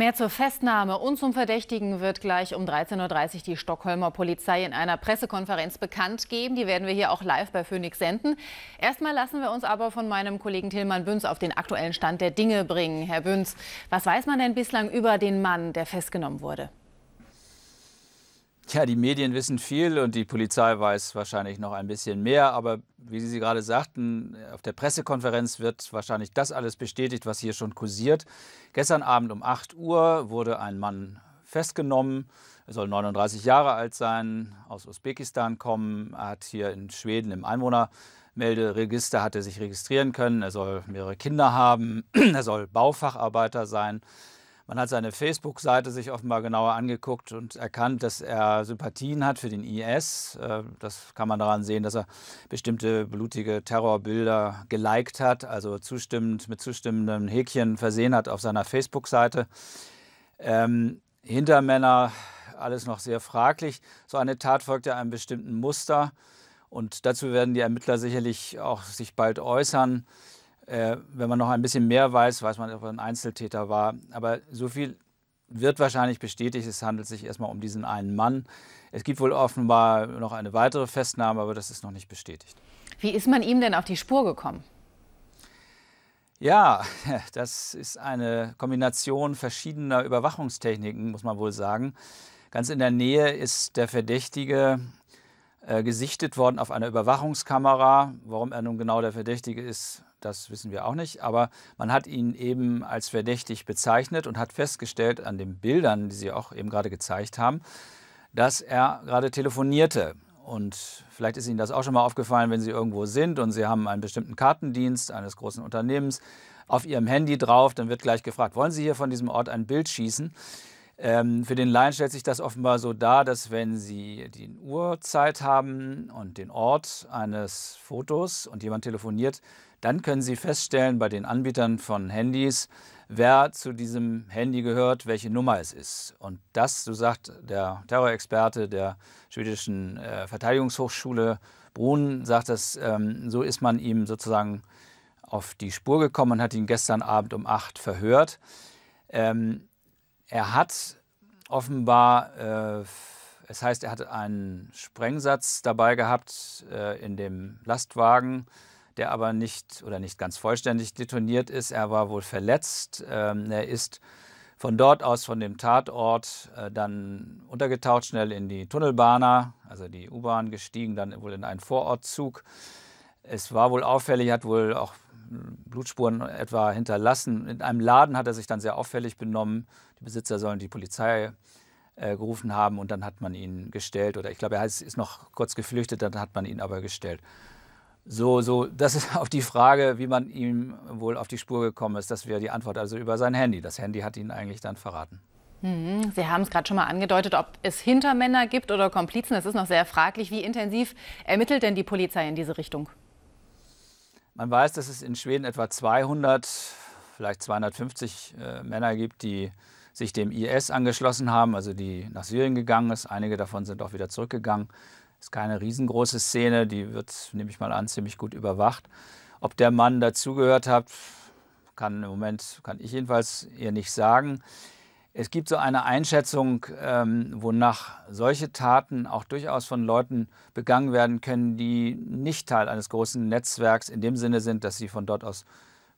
Mehr zur Festnahme und zum Verdächtigen wird gleich um 13.30 Uhr die Stockholmer Polizei in einer Pressekonferenz bekannt geben. Die werden wir hier auch live bei Phoenix senden. Erstmal lassen wir uns aber von meinem Kollegen Tilman Bünz auf den aktuellen Stand der Dinge bringen. Herr Bünz, was weiß man denn bislang über den Mann, der festgenommen wurde? Ja, die Medien wissen viel und die Polizei weiß wahrscheinlich noch ein bisschen mehr. Aber wie Sie gerade sagten, auf der Pressekonferenz wird wahrscheinlich das alles bestätigt, was hier schon kursiert. Gestern Abend um 8 Uhr wurde ein Mann festgenommen. Er soll 39 Jahre alt sein, aus Usbekistan kommen. Er hat hier in Schweden im Einwohnermelderegister hat er sich registrieren können. Er soll mehrere Kinder haben. er soll Baufacharbeiter sein. Man hat seine Facebook-Seite sich offenbar genauer angeguckt und erkannt, dass er Sympathien hat für den IS. Äh, das kann man daran sehen, dass er bestimmte blutige Terrorbilder geliked hat, also zustimmend, mit zustimmenden Häkchen versehen hat auf seiner Facebook-Seite. Ähm, Hintermänner, alles noch sehr fraglich. So eine Tat folgt ja einem bestimmten Muster. Und dazu werden die Ermittler sicherlich auch sich bald äußern. Äh, wenn man noch ein bisschen mehr weiß, weiß man, ob er ein Einzeltäter war. Aber so viel wird wahrscheinlich bestätigt, es handelt sich erstmal um diesen einen Mann. Es gibt wohl offenbar noch eine weitere Festnahme, aber das ist noch nicht bestätigt. Wie ist man ihm denn auf die Spur gekommen? Ja, das ist eine Kombination verschiedener Überwachungstechniken, muss man wohl sagen. Ganz in der Nähe ist der Verdächtige äh, gesichtet worden auf einer Überwachungskamera. Warum er nun genau der Verdächtige ist, das wissen wir auch nicht, aber man hat ihn eben als verdächtig bezeichnet und hat festgestellt an den Bildern, die Sie auch eben gerade gezeigt haben, dass er gerade telefonierte. Und vielleicht ist Ihnen das auch schon mal aufgefallen, wenn Sie irgendwo sind und Sie haben einen bestimmten Kartendienst eines großen Unternehmens auf Ihrem Handy drauf, dann wird gleich gefragt, wollen Sie hier von diesem Ort ein Bild schießen? Ähm, für den Laien stellt sich das offenbar so dar, dass wenn Sie die Uhrzeit haben und den Ort eines Fotos und jemand telefoniert, dann können Sie feststellen bei den Anbietern von Handys, wer zu diesem Handy gehört, welche Nummer es ist. Und das, so sagt der Terrorexperte der schwedischen äh, Verteidigungshochschule Brun, sagt das, ähm, so ist man ihm sozusagen auf die Spur gekommen und hat ihn gestern Abend um acht verhört. Ähm, er hat offenbar, äh, es heißt, er hatte einen Sprengsatz dabei gehabt äh, in dem Lastwagen, der aber nicht oder nicht ganz vollständig detoniert ist. Er war wohl verletzt. Ähm, er ist von dort aus, von dem Tatort, äh, dann untergetaucht, schnell in die Tunnelbahner, also die U-Bahn gestiegen, dann wohl in einen Vorortzug. Es war wohl auffällig, hat wohl auch Blutspuren etwa hinterlassen. In einem Laden hat er sich dann sehr auffällig benommen. Die Besitzer sollen die Polizei äh, gerufen haben und dann hat man ihn gestellt. Oder ich glaube, er ist noch kurz geflüchtet, dann hat man ihn aber gestellt. So, so, das ist auf die Frage, wie man ihm wohl auf die Spur gekommen ist. Das wäre die Antwort, also über sein Handy. Das Handy hat ihn eigentlich dann verraten. Mhm, Sie haben es gerade schon mal angedeutet, ob es Hintermänner gibt oder Komplizen. Das ist noch sehr fraglich. Wie intensiv ermittelt denn die Polizei in diese Richtung? Man weiß, dass es in Schweden etwa 200, vielleicht 250 äh, Männer gibt, die sich dem IS angeschlossen haben, also die nach Syrien gegangen ist. Einige davon sind auch wieder zurückgegangen. Das Ist keine riesengroße Szene, die wird, nehme ich mal an, ziemlich gut überwacht. Ob der Mann dazugehört hat, kann im Moment, kann ich jedenfalls ihr nicht sagen. Es gibt so eine Einschätzung, ähm, wonach solche Taten auch durchaus von Leuten begangen werden können, die nicht Teil eines großen Netzwerks in dem Sinne sind, dass sie von dort aus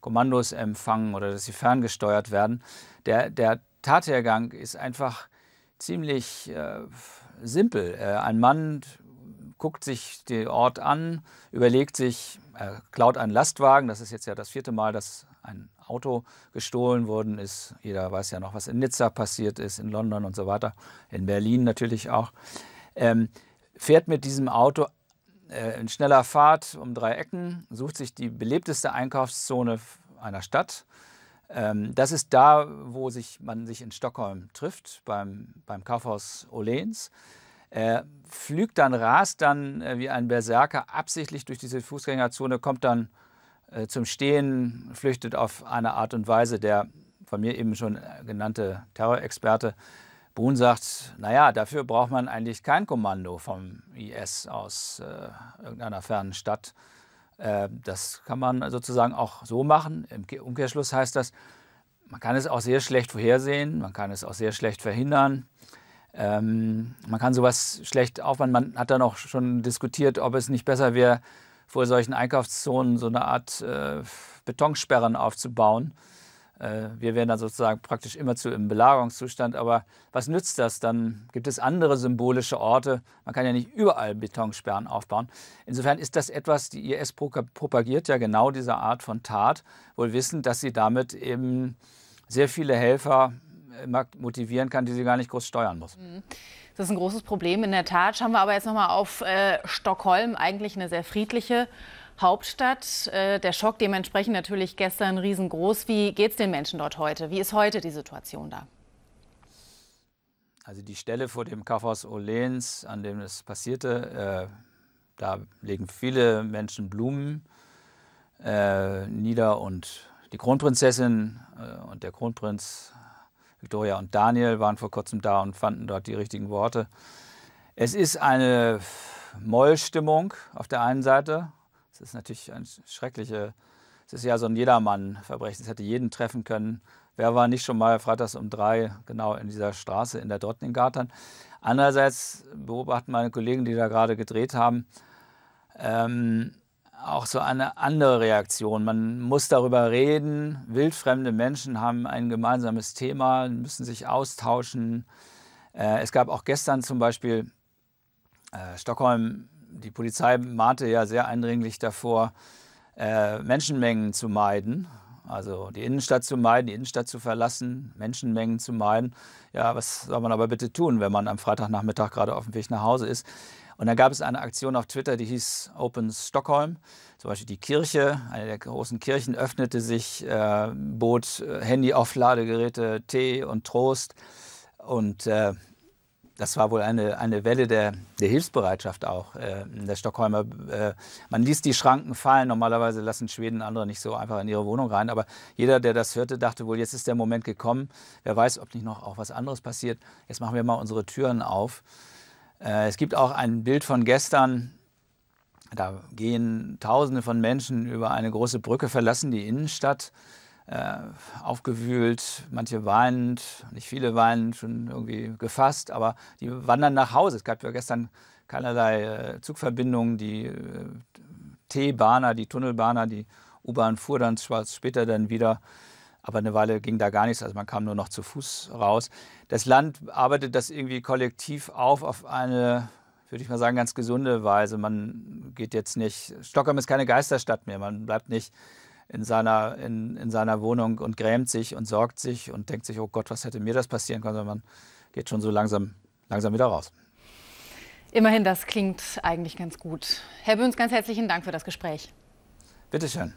Kommandos empfangen oder dass sie ferngesteuert werden. Der, der Tathergang ist einfach ziemlich äh, simpel. Äh, ein Mann guckt sich den Ort an, überlegt sich, er klaut einen Lastwagen, das ist jetzt ja das vierte Mal, dass ein Auto gestohlen worden ist. Jeder weiß ja noch, was in Nizza passiert ist, in London und so weiter, in Berlin natürlich auch. Ähm, fährt mit diesem Auto äh, in schneller Fahrt um drei Ecken, sucht sich die belebteste Einkaufszone einer Stadt. Ähm, das ist da, wo sich, man sich in Stockholm trifft, beim, beim Kaufhaus Olens. Er äh, flügt dann, rast dann äh, wie ein Berserker absichtlich durch diese Fußgängerzone, kommt dann äh, zum Stehen flüchtet auf eine Art und Weise. Der von mir eben schon äh, genannte Terrorexperte Brun sagt, naja, dafür braucht man eigentlich kein Kommando vom IS aus äh, irgendeiner fernen Stadt. Äh, das kann man sozusagen auch so machen. Im Umkehrschluss heißt das, man kann es auch sehr schlecht vorhersehen, man kann es auch sehr schlecht verhindern. Ähm, man kann sowas schlecht aufwand. Man hat dann auch schon diskutiert, ob es nicht besser wäre, vor solchen Einkaufszonen so eine Art äh, Betonsperren aufzubauen. Äh, wir wären dann sozusagen praktisch immerzu im Belagerungszustand. Aber was nützt das? Dann gibt es andere symbolische Orte. Man kann ja nicht überall Betonsperren aufbauen. Insofern ist das etwas, die IS propagiert ja genau diese Art von Tat, wohl wissend, dass sie damit eben sehr viele Helfer motivieren kann, die sie gar nicht groß steuern muss. Mhm. Das ist ein großes Problem. In der Tat schauen wir aber jetzt nochmal auf äh, Stockholm, eigentlich eine sehr friedliche Hauptstadt. Äh, der Schock dementsprechend natürlich gestern riesengroß. Wie geht es den Menschen dort heute? Wie ist heute die Situation da? Also die Stelle vor dem Kaffhaus Olens, an dem es passierte, äh, da legen viele Menschen Blumen äh, nieder und die Kronprinzessin äh, und der Kronprinz Victoria und Daniel waren vor kurzem da und fanden dort die richtigen Worte. Es ist eine Mollstimmung auf der einen Seite. Es ist natürlich ein schreckliche, es ist ja so ein Jedermann-Verbrechen. Es hätte jeden treffen können. Wer war nicht schon mal freitags um drei genau in dieser Straße in der Drottninggartern? Andererseits beobachten meine Kollegen, die da gerade gedreht haben, ähm, auch so eine andere Reaktion. Man muss darüber reden. Wildfremde Menschen haben ein gemeinsames Thema, müssen sich austauschen. Äh, es gab auch gestern zum Beispiel äh, Stockholm, die Polizei mahnte ja sehr eindringlich davor, äh, Menschenmengen zu meiden, also die Innenstadt zu meiden, die Innenstadt zu verlassen, Menschenmengen zu meiden. Ja, was soll man aber bitte tun, wenn man am Freitagnachmittag gerade auf dem Weg nach Hause ist? Und da gab es eine Aktion auf Twitter, die hieß Open Stockholm. Zum Beispiel die Kirche, eine der großen Kirchen, öffnete sich, äh, bot äh, Handy-Aufladegeräte, Tee und Trost. Und äh, das war wohl eine, eine Welle der, der Hilfsbereitschaft auch äh, der Stockholmer. Äh, man ließ die Schranken fallen. Normalerweise lassen Schweden andere nicht so einfach in ihre Wohnung rein. Aber jeder, der das hörte, dachte wohl, jetzt ist der Moment gekommen. Wer weiß, ob nicht noch auch was anderes passiert. Jetzt machen wir mal unsere Türen auf. Äh, es gibt auch ein Bild von gestern, da gehen Tausende von Menschen über eine große Brücke, verlassen die Innenstadt, äh, aufgewühlt, manche weinend, nicht viele weinend, schon irgendwie gefasst, aber die wandern nach Hause. Es gab ja gestern keinerlei äh, Zugverbindungen, die äh, T-Bahner, die Tunnelbahner, die U-Bahn fuhr dann später dann wieder aber eine Weile ging da gar nichts, also man kam nur noch zu Fuß raus. Das Land arbeitet das irgendwie kollektiv auf, auf eine, würde ich mal sagen, ganz gesunde Weise. Man geht jetzt nicht, Stockholm ist keine Geisterstadt mehr, man bleibt nicht in seiner, in, in seiner Wohnung und grämt sich und sorgt sich und denkt sich, oh Gott, was hätte mir das passieren können, sondern man geht schon so langsam, langsam wieder raus. Immerhin, das klingt eigentlich ganz gut. Herr Böhns, ganz herzlichen Dank für das Gespräch. Bitteschön.